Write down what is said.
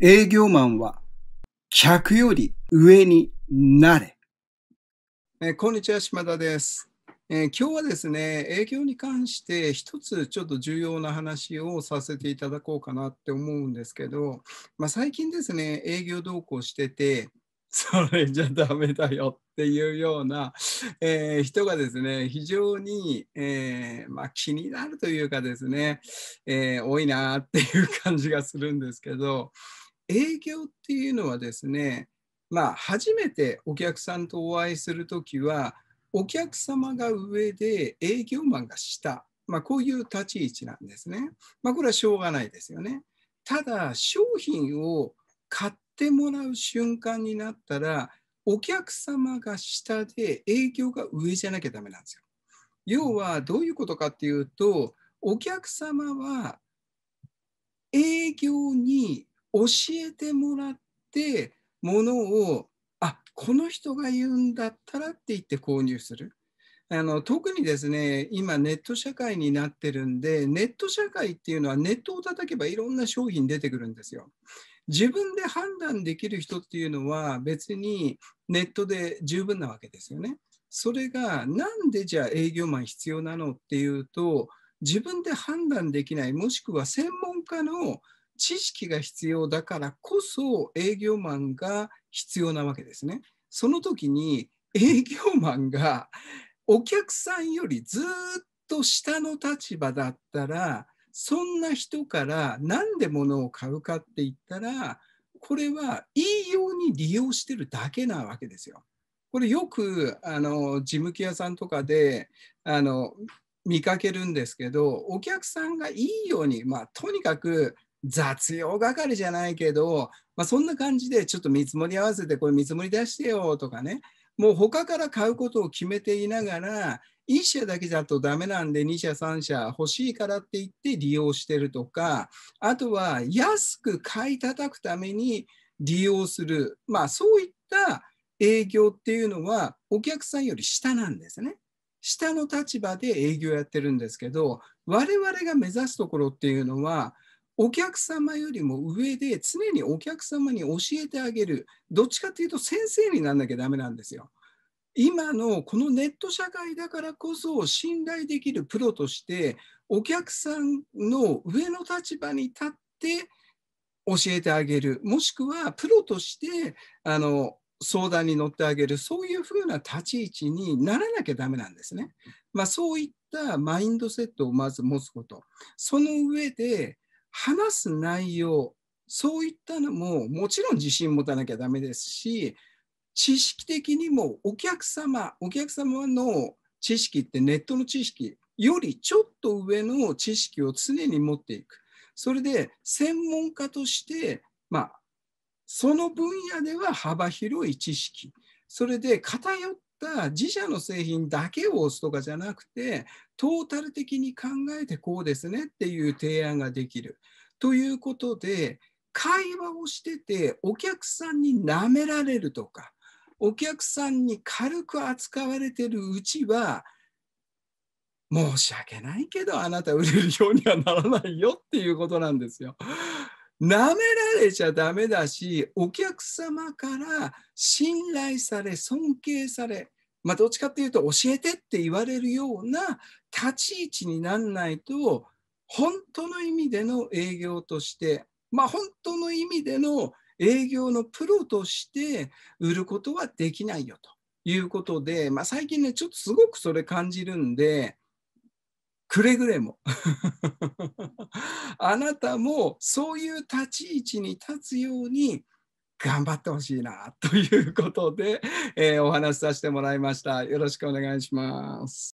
営業マンは客より上になれ。えー、こんにちは、島田です。えー、今日はですね、営業に関して一つちょっと重要な話をさせていただこうかなって思うんですけど、まあ、最近ですね、営業同行してて、それじゃダメだよっていうような、えー、人がですね、非常に、えー、まあ、気になるというかですね、えー、多いなっていう感じがするんですけど、営業っていうのはですね、まあ、初めてお客さんとお会いするときは、お客様が上で営業マンが下、まあ、こういう立ち位置なんですね。まあ、これはしょうがないですよね。ただ、商品を買ってもらう瞬間になったら、お客様が下で営業が上じゃなきゃダメなんですよ。要はどういうことかっていうと、お客様は営業に教えてもらってものをあこの人が言うんだったらって言って購入する。あの特にですね今ネット社会になってるんでネット社会っていうのはネットを叩けばいろんな商品出てくるんですよ。自分で判断できる人っていうのは別にネットで十分なわけですよね。それがなんでじゃあ営業マン必要なのっていうと自分で判断できないもしくは専門家の知識が必要だからこそ営業マンが必要なわけですね。その時に営業マンがお客さんよりずっと下の立場だったらそんな人から何で物を買うかって言ったらこれはいいように利用してるだけなわけですよ。これよくあの事務機屋さんとかであの見かけるんですけどお客さんがいいように、まあ、とにかく雑用係じゃないけど、まあ、そんな感じでちょっと見積もり合わせてこれ見積もり出してよとかねもう他から買うことを決めていながら1社だけだとダメなんで2社3社欲しいからって言って利用してるとかあとは安く買い叩くために利用する、まあ、そういった営業っていうのはお客さんより下なんですね。下の立場で営業やってるんですけど我々が目指すところっていうのはお客様よりも上で常にお客様に教えてあげるどっちかというと先生にならなきゃダメなんですよ。今のこのネット社会だからこそ信頼できるプロとしてお客さんの上の立場に立って教えてあげるもしくはプロとしてあの相談に乗ってあげるそういうふうな立ち位置にならなきゃダメなんですね。まあ、そういったマインドセットをまず持つことその上で話す内容、そういったのももちろん自信持たなきゃダメですし、知識的にもお客様、お客様の知識ってネットの知識よりちょっと上の知識を常に持っていく。それで専門家として、まあ、その分野では幅広い知識、それで偏っった自社の製品だけを押すとかじゃなくて、トータル的に考えてこうですねっていう提案ができる。ということで、会話をしてて、お客さんに舐められるとか、お客さんに軽く扱われてるうちは、申し訳ないけど、あなた売れるようにはならないよっていうことなんですよ。舐められちゃダメだし、お客様から信頼され、尊敬され、まあ、どっちかっていうと、教えてって言われるような立ち位置にならないと、本当の意味での営業として、まあ、本当の意味での営業のプロとして売ることはできないよということで、まあ、最近ね、ちょっとすごくそれ感じるんで、くれぐれも あなたもそういう立ち位置に立つように頑張ってほしいなということで、えー、お話しさせてもらいました。よろしくお願いします。